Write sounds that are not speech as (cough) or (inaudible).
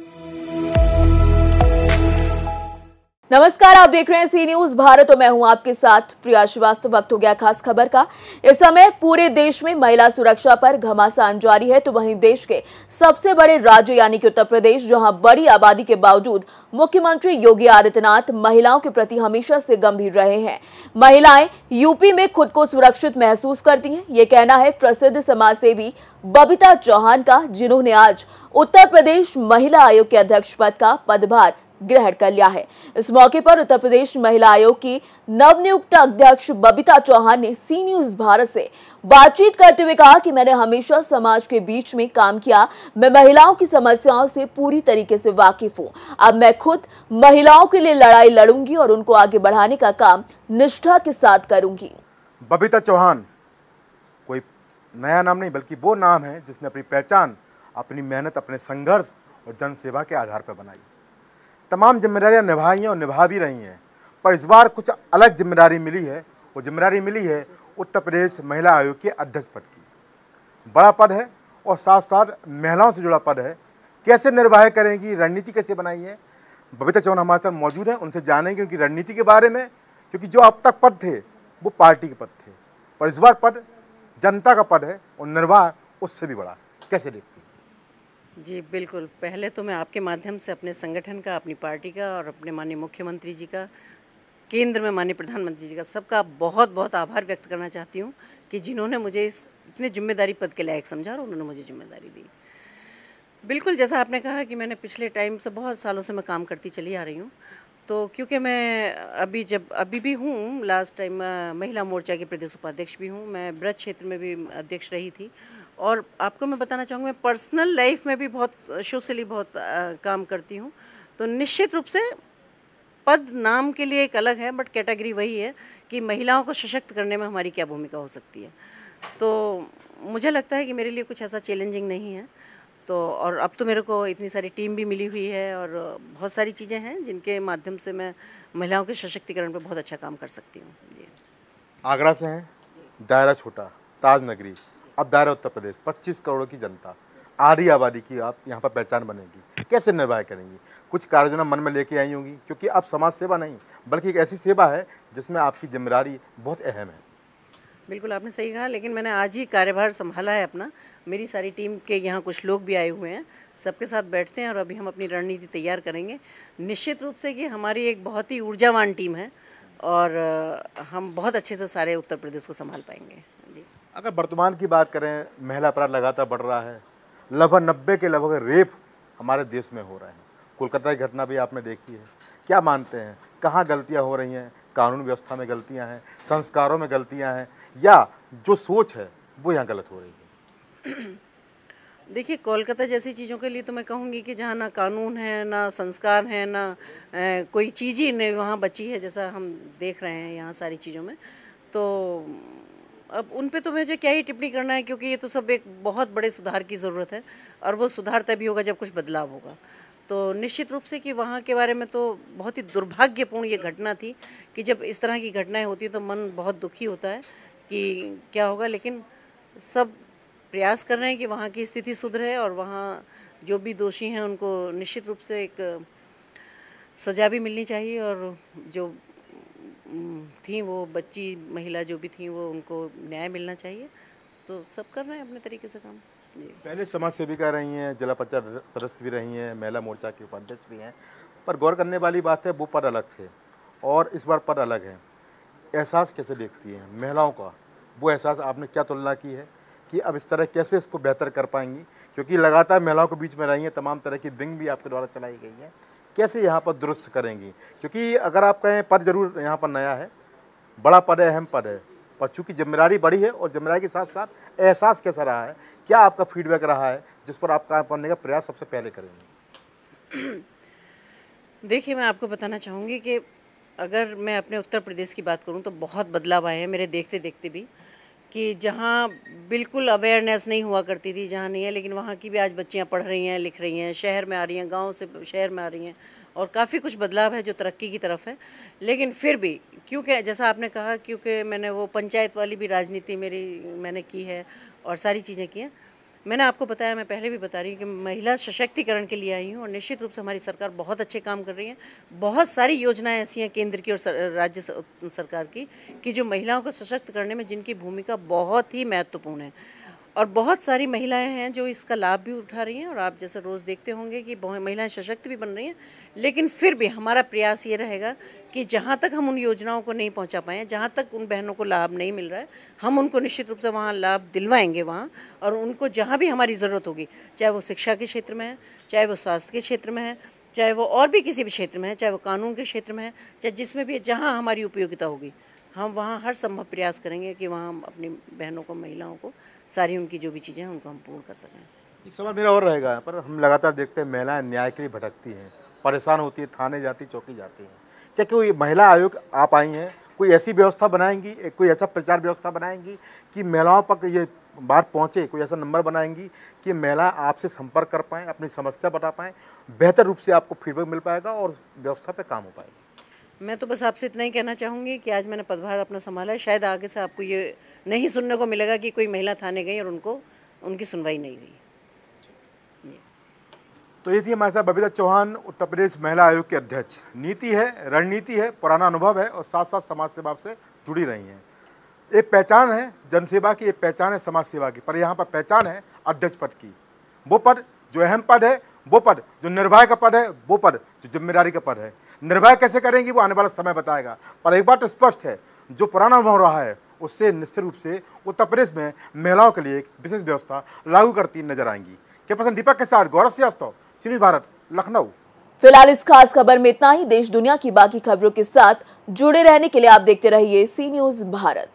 嗯。नमस्कार आप देख रहे हैं सी न्यूज भारत और मैं हूं आपके साथ प्रिया श्रीवास्तव वक्त हो गया खास खबर का इस समय पूरे देश में महिला सुरक्षा पर घमासान जारी है तो वहीं देश के सबसे बड़े राज्य यानी कि उत्तर प्रदेश जहां बड़ी आबादी के बावजूद मुख्यमंत्री योगी आदित्यनाथ महिलाओं के प्रति हमेशा से गंभीर रहे हैं महिलाएं यूपी में खुद को सुरक्षित महसूस करती है ये कहना है प्रसिद्ध समाज सेवी बबीता चौहान का जिन्होंने आज उत्तर प्रदेश महिला आयोग के अध्यक्ष पद का पदभार ग्रहण कर लिया है इस मौके पर उत्तर प्रदेश महिला आयोग की नवनियुक्त अध्यक्ष बबीता चौहान ने सी न्यूज भारत से बातचीत करते हुए कहा कि मैंने हमेशा समाज के बीच में काम किया मैं महिलाओं की समस्याओं से पूरी तरीके से वाकिफ हूँ अब मैं खुद महिलाओं के लिए लड़ाई लड़ूंगी और उनको आगे बढ़ाने का काम निष्ठा के साथ करूंगी बबीता चौहान कोई नया नाम नहीं बल्कि वो नाम है जिसने अपनी पहचान अपनी मेहनत अपने संघर्ष और जनसेवा के आधार पर बनाई तमाम जिम्मेदारियाँ निभाई हैं और निभा भी रही हैं पर इस बार कुछ अलग जिम्मेदारी मिली है वो जिम्मेदारी मिली है उत्तर प्रदेश महिला आयोग के अध्यक्ष पद की बड़ा पद है और साथ साथ महिलाओं से जुड़ा पद है कैसे निर्वाह करेंगी रणनीति कैसे बनाई है बबीता चौहान हमारे साथ मौजूद हैं उनसे जानेंगे उनकी रणनीति के बारे में क्योंकि जो अब तक पद थे वो पार्टी के पद थे पर इस बार पद जनता का पद है और निर्वाह उससे भी बड़ा कैसे देख जी बिल्कुल पहले तो मैं आपके माध्यम से अपने संगठन का अपनी पार्टी का और अपने माननीय मुख्यमंत्री जी का केंद्र में माननीय प्रधानमंत्री जी का सबका बहुत बहुत आभार व्यक्त करना चाहती हूँ कि जिन्होंने मुझे इस इतने जिम्मेदारी पद के लायक समझा और उन्होंने मुझे जिम्मेदारी दी बिल्कुल जैसा आपने कहा कि मैंने पिछले टाइम से बहुत सालों से मैं काम करती चली आ रही हूँ तो क्योंकि मैं अभी जब अभी भी हूँ लास्ट टाइम महिला मोर्चा के प्रदेश उपाध्यक्ष भी हूँ मैं ब्रज क्षेत्र में भी अध्यक्ष रही थी और आपको मैं बताना चाहूँगी मैं पर्सनल लाइफ में भी बहुत सोशली बहुत आ, काम करती हूँ तो निश्चित रूप से पद नाम के लिए एक अलग है बट कैटेगरी वही है कि महिलाओं को सशक्त करने में हमारी क्या भूमिका हो सकती है तो मुझे लगता है कि मेरे लिए कुछ ऐसा चैलेंजिंग नहीं है तो और अब तो मेरे को इतनी सारी टीम भी मिली हुई है और बहुत सारी चीज़ें हैं जिनके माध्यम से मैं महिलाओं के सशक्तिकरण पर बहुत अच्छा काम कर सकती हूँ जी आगरा से हैं दायरा छोटा ताज नगरी अब दायरा उत्तर प्रदेश 25 करोड़ की जनता आधी आबादी की आप यहाँ पर पहचान बनेगी कैसे निर्वाह करेंगी कुछ कार्योजना मन में लेके आई होंगी क्योंकि आप समाज सेवा नहीं बल्कि एक ऐसी सेवा है जिसमें आपकी जिम्मेदारी बहुत अहम है बिल्कुल आपने सही कहा लेकिन मैंने आज ही कार्यभार संभाला है अपना मेरी सारी टीम के यहाँ कुछ लोग भी आए हुए हैं सबके साथ बैठते हैं और अभी हम अपनी रणनीति तैयार करेंगे निश्चित रूप से ये हमारी एक बहुत ही ऊर्जावान टीम है और हम बहुत अच्छे से सारे उत्तर प्रदेश को संभाल पाएंगे जी अगर वर्तमान की बात करें महिला अपराध लगातार बढ़ रहा है लगभग नब्बे के लगभग रेप हमारे देश में हो रहे हैं कोलकाता की घटना भी आपने देखी है क्या मानते हैं कहाँ गलतियाँ हो रही हैं कानून व्यवस्था में गलतियाँ हैं संस्कारों में गलतियाँ हैं या जो सोच है वो यहाँ गलत हो रही है (clears throat) देखिए कोलकाता जैसी चीज़ों के लिए तो मैं कहूँगी कि जहाँ ना कानून है ना संस्कार है ना ए, कोई चीज़ ही नहीं वहाँ बची है जैसा हम देख रहे हैं यहाँ सारी चीज़ों में तो अब उन पे तो मुझे क्या ही टिप्पणी करना है क्योंकि ये तो सब एक बहुत बड़े सुधार की ज़रूरत है और वो सुधार तभी होगा जब कुछ बदलाव होगा तो निश्चित रूप से कि वहाँ के बारे में तो बहुत ही दुर्भाग्यपूर्ण ये घटना थी कि जब इस तरह की घटनाएं होती हैं तो मन बहुत दुखी होता है कि क्या होगा लेकिन सब प्रयास कर रहे हैं कि वहाँ की स्थिति सुधरे और वहाँ जो भी दोषी हैं उनको निश्चित रूप से एक सजा भी मिलनी चाहिए और जो थी वो बच्ची महिला जो भी थी वो उनको न्याय मिलना चाहिए तो सब कर रहे हैं अपने तरीके से काम पहले समाज सेविका रही हैं जिला पंचायत सदस्य भी रही हैं महिला मोर्चा के उपाध्यक्ष भी हैं पर गौर करने वाली बात है वो पद अलग थे और इस बार पद अलग है एहसास कैसे देखती हैं महिलाओं का वो एहसास आपने क्या तुलना की है कि अब इस तरह कैसे इसको बेहतर कर पाएंगी क्योंकि लगातार महिलाओं के बीच में रही हैं तमाम तरह की विंग भी आपके द्वारा चलाई गई है कैसे यहाँ पर दुरुस्त करेंगी क्योंकि अगर आप कहें पद जरूर यहाँ पर नया है बड़ा पद है अहम पद है पर चूँकि जिम्मेदारी बढ़ी है और जिम्मेदारी के साथ साथ एहसास कैसा रहा है क्या आपका फीडबैक रहा है जिस पर आप काम करने का प्रयास सबसे पहले करेंगे देखिए मैं आपको बताना चाहूँगी कि अगर मैं अपने उत्तर प्रदेश की बात करूँ तो बहुत बदलाव आए हैं मेरे देखते देखते भी कि जहाँ बिल्कुल अवेयरनेस नहीं हुआ करती थी जहाँ नहीं है लेकिन वहाँ की भी आज बच्चियाँ पढ़ रही हैं लिख रही हैं शहर में आ रही हैं गाँव से शहर में आ रही हैं और काफ़ी कुछ बदलाव है जो तरक्की की तरफ है लेकिन फिर भी क्योंकि जैसा आपने कहा क्योंकि मैंने वो पंचायत वाली भी राजनीति मेरी मैंने की है और सारी चीज़ें की हैं मैंने आपको बताया मैं पहले भी बता रही हूँ कि महिला सशक्तिकरण के लिए आई हूँ और निश्चित रूप से हमारी सरकार बहुत अच्छे काम कर रही है बहुत सारी योजनाएं ऐसी हैं केंद्र की और सर, राज्य सरकार की कि जो महिलाओं को सशक्त करने में जिनकी भूमिका बहुत ही महत्वपूर्ण है और बहुत सारी महिलाएं हैं जो इसका लाभ भी उठा रही हैं और आप जैसे रोज़ देखते होंगे कि महिलाएं सशक्त भी बन रही हैं लेकिन फिर भी हमारा प्रयास ये रहेगा कि जहाँ तक हम उन योजनाओं को नहीं पहुँचा पाए जहाँ तक उन बहनों को लाभ नहीं मिल रहा है हम उनको निश्चित रूप से वहाँ लाभ दिलवाएंगे वहाँ और उनको जहाँ भी हमारी ज़रूरत होगी चाहे वो शिक्षा के क्षेत्र में है चाहे वो स्वास्थ्य के क्षेत्र में है चाहे वो और भी किसी भी क्षेत्र में है चाहे वो कानून के क्षेत्र में है चाहे जिसमें भी जहाँ हमारी उपयोगिता होगी हम वहाँ हर संभव प्रयास करेंगे कि वहाँ हम अपनी बहनों को महिलाओं को सारी उनकी जो भी चीज़ें हैं उनको हम पूर्ण कर सकें एक सवाल मेरा और रहेगा पर हम लगातार देखते हैं महिलाएं न्याय के लिए भटकती हैं परेशान होती है थाने जाती चौकी जाती हैं क्या क्यों महिला आयोग आप आई हैं कोई ऐसी व्यवस्था बनाएंगी कोई ऐसा प्रचार व्यवस्था बनाएंगी कि महिलाओं पर ये बात पहुँचे कोई ऐसा नंबर बनाएंगी कि महिला आपसे संपर्क कर पाएँ अपनी समस्या बता पाएँ बेहतर रूप से आपको फीडबैक मिल पाएगा और व्यवस्था पर काम हो पाएगी मैं तो बस आपसे इतना ही कहना चाहूँगी कि आज मैंने पदभार अपना संभाला है शायद आगे से आपको ये नहीं सुनने को मिलेगा कि कोई महिला थाने गई और उनको उनकी सुनवाई नहीं हुई तो ये थी हमारे साथ बबीता चौहान उत्तर प्रदेश महिला आयोग के अध्यक्ष नीति है रणनीति है पुराना अनुभव है और साथ साथ समाज सेवा आपसे जुड़ी रही हैं ये पहचान है जनसेवा की ये पहचान है समाज सेवा की पर यहाँ पर पहचान है अध्यक्ष पद की वो पद जो अहम पद है वो पद जो निर्भय का पद है वो पद जो जिम्मेदारी का पद है निर्भय कैसे करेंगी वो आने वाला समय बताएगा पर एक बात स्पष्ट है जो पुराना अनुभव रहा है उससे निश्चित रूप से उत्तर प्रदेश में महिलाओं के लिए एक विशेष व्यवस्था लागू करती नजर आएंगी क्या पसंद दीपक के साथ गौरव श्रीवास्तव सीधी भारत लखनऊ फिलहाल इस खास खबर में इतना ही देश दुनिया की बाकी खबरों के साथ जुड़े रहने के लिए आप देखते रहिए सी न्यूज भारत